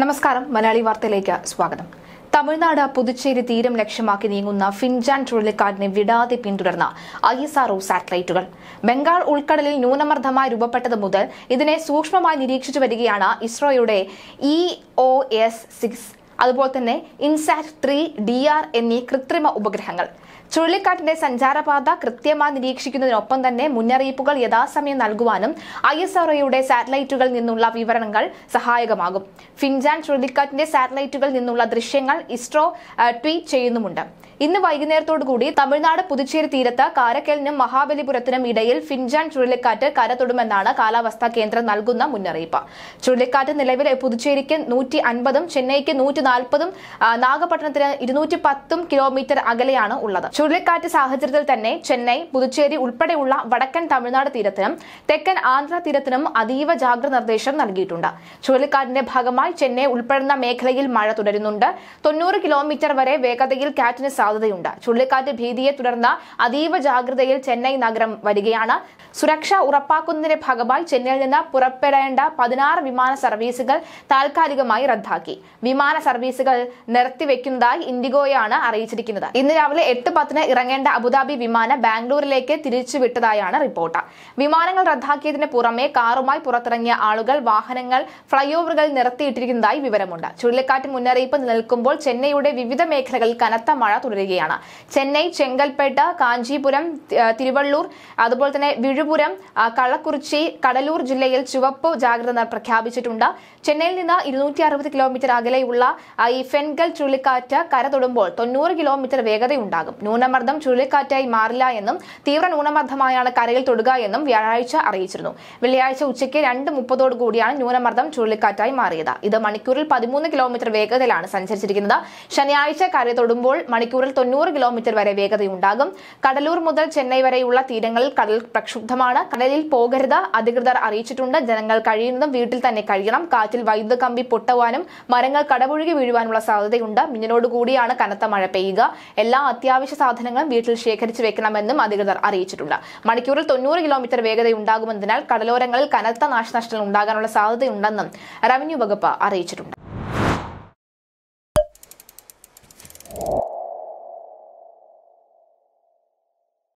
നമസ്കാരം മലയാളി വാർത്തയിലേക്ക് സ്വാഗതം തമിഴ്നാട് പുതുച്ചേരി തീരം ലക്ഷ്യമാക്കി നീങ്ങുന്ന ഫിൻജാൻ ചുഴലിക്കാറ്റിനെ വിടാതെ പിന്തുടർന്ന ഐ എസ് ആർ സാറ്റലൈറ്റുകൾ ബംഗാൾ ഉൾക്കടലിൽ ന്യൂനമർദ്ദമായി രൂപപ്പെട്ടത് മുതൽ ഇതിനെ സൂക്ഷ്മമായി നിരീക്ഷിച്ചു വരികയാണ് ഇസ്രോയുടെ ഇ ഒ എസ് സിക്സ് അതുപോലെ തന്നെ ഇൻസാറ്റ് ത്രീ ഡി ആർ എന്നീ കൃത്രിമ ഉപഗ്രഹങ്ങൾ ചുഴലിക്കാറ്റിന്റെ സഞ്ചാരപാത കൃത്യമായി നിരീക്ഷിക്കുന്നതിനൊപ്പം തന്നെ മുന്നറിയിപ്പുകൾ യഥാസമയം നൽകുവാനും ഐ എസ് ആർഒയുടെ സാറ്റലൈറ്റുകളിൽ നിന്നുള്ള വിവരണങ്ങൾ സഹായകമാകും ഫിൻജാൻ ചുഴലിക്കാറ്റിന്റെ സാറ്റലൈറ്റുകളിൽ നിന്നുള്ള ദൃശ്യങ്ങൾ ഇസ്രോ ട്വീറ്റ് ചെയ്യുന്നുമുണ്ട് ഇന്ന് വൈകുന്നേരത്തോടുകൂടി തമിഴ്നാട് പുതുച്ചേരി തീരത്ത് കാരക്കലിനും മഹാബലിപുരത്തിനും ഇടയിൽ ഫിൻജാൻ ചുഴലിക്കാറ്റ് കര കാലാവസ്ഥാ കേന്ദ്രം നൽകുന്ന മുന്നറിയിപ്പ് ചുഴലിക്കാറ്റ് നിലവിൽ പുതുച്ചേരിക്ക് നൂറ്റി അൻപതും ചെന്നൈക്ക് നൂറ്റി നാൽപ്പതും നാഗപട്ടണത്തിന് ഇരുന്നൂറ്റി പത്തും കിലോമീറ്റർ അകലെയാണ് ഉള്ളത് ചുഴലിക്കാറ്റ് സാഹചര്യത്തിൽ തന്നെ ചെന്നൈ പുതുച്ചേരി ഉൾപ്പെടെയുള്ള വടക്കൻ തമിഴ്നാട് തീരത്തിനും തെക്കൻ ആന്ധ്ര തീരത്തിനും അതീവ ജാഗ്രത നിർദ്ദേശം നൽകിയിട്ടുണ്ട് ചുഴലിക്കാറ്റിന്റെ ഭാഗമായി ചെന്നൈ ഉൾപ്പെടുന്ന മേഖലയിൽ മഴ തുടരുന്നുണ്ട് തൊണ്ണൂറ് കിലോമീറ്റർ വരെ വേഗതയിൽ കാറ്റിന് സാധ്യത സാധ്യതയുണ്ട് ചുഴലിക്കാറ്റ് ഭീതിയെ തുടർന്ന് അതീവ ജാഗ്രതയിൽ ചെന്നൈ നഗരം വരികയാണ് സുരക്ഷ ഉറപ്പാക്കുന്നതിന്റെ ഭാഗമായി ചെന്നൈയിൽ നിന്ന് പുറപ്പെടേണ്ട പതിനാറ് വിമാന സർവീസുകൾ താൽക്കാലികമായി റദ്ദാക്കി വിമാന സർവീസുകൾ നിർത്തിവെക്കുന്നതായി ഇൻഡിഗോയാണ് അറിയിച്ചിരിക്കുന്നത് ഇന്ന് രാവിലെ എട്ട് പത്തിന് ഇറങ്ങേണ്ട അബുദാബി വിമാനം ബാംഗ്ലൂരിലേക്ക് തിരിച്ചുവിട്ടതായാണ് റിപ്പോർട്ട് വിമാനങ്ങൾ റദ്ദാക്കിയതിന് പുറമെ കാറുമായി പുറത്തിറങ്ങിയ ആളുകൾ വാഹനങ്ങൾ ഫ്ലൈഓവറുകളിൽ നിർത്തിയിട്ടിരിക്കുന്നതായി വിവരമുണ്ട് ചുഴലിക്കാറ്റ് മുന്നറിയിപ്പ് നിൽക്കുമ്പോൾ ചെന്നൈയുടെ വിവിധ മേഖലകളിൽ കനത്ത മഴ തുടരുന്നു തുടരുകയാണ് ചെന്നൈ ചെങ്കൽപ്പേട്ട് കാഞ്ചീപുരം തിരുവള്ളൂർ അതുപോലെ തന്നെ വിഴുപുരം കള്ളക്കുറിച്ചി കടലൂർ ജില്ലയിൽ ചുവപ്പ് ജാഗ്രത പ്രഖ്യാപിച്ചിട്ടുണ്ട് ചെന്നൈയിൽ നിന്ന് ഇരുന്നൂറ്റി അറുപത് കിലോമീറ്റർ അകലെയുള്ള ഈ ഫെൻഗൽ ചുഴലിക്കാറ്റ് കര തൊടുമ്പോൾ തൊണ്ണൂറ് കിലോമീറ്റർ വേഗതയുണ്ടാകും ന്യൂനമർദ്ദം ചുഴലിക്കാറ്റായി മാറില്ല എന്നും തീവ്ര ന്യൂനമർദ്ദമായാണ് കരയിൽ തൊടുക എന്നും വ്യാഴാഴ്ച അറിയിച്ചിരുന്നു വെള്ളിയാഴ്ച ഉച്ചയ്ക്ക് രണ്ട് മുപ്പതോടു കൂടിയാണ് ന്യൂനമർദ്ദം ചുഴലിക്കാറ്റായി മാറിയത് ഇത് മണിക്കൂറിൽ പതിമൂന്ന് കിലോമീറ്റർ വേഗതയിലാണ് സഞ്ചരിച്ചിരിക്കുന്നത് ശനിയാഴ്ച കരയിൽ തൊടുമ്പോൾ മണിക്കൂറിൽ തൊണ്ണൂറ് കിലോമീറ്റർ വരെ വേഗതയുണ്ടാകും കടലൂർ മുതൽ ചെന്നൈ വരെയുള്ള തീരങ്ങളിൽ കടൽ പ്രക്ഷുബ്ധമാണ് കടലിൽ പോകരുത് അധികൃതർ അറിയിച്ചിട്ടുണ്ട് ജനങ്ങൾ കഴിയുന്നതും വീട്ടിൽ തന്നെ കഴിയണം കാറ്റിൽ വൈദ്യുത കമ്പി പൊട്ടുവാനും മരങ്ങൾ കടപുഴുകി വീഴുവാനുള്ള സാധ്യതയുണ്ട് മിന്നിനോടുകൂടിയാണ് കനത്ത മഴ പെയ്യുക എല്ലാ അത്യാവശ്യ സാധനങ്ങളും വീട്ടിൽ ശേഖരിച്ചു വെക്കണമെന്നും അധികൃതർ അറിയിച്ചിട്ടുണ്ട് മണിക്കൂറിൽ തൊണ്ണൂറ് കിലോമീറ്റർ വേഗതയുണ്ടാകുമെന്നതിനാൽ കടലോരങ്ങളിൽ കനത്ത നാശനഷ്ടങ്ങൾ ഉണ്ടാകാനുള്ള സാധ്യതയുണ്ടെന്നും റവന്യൂ വകുപ്പ് അറിയിച്ചിട്ടുണ്ട്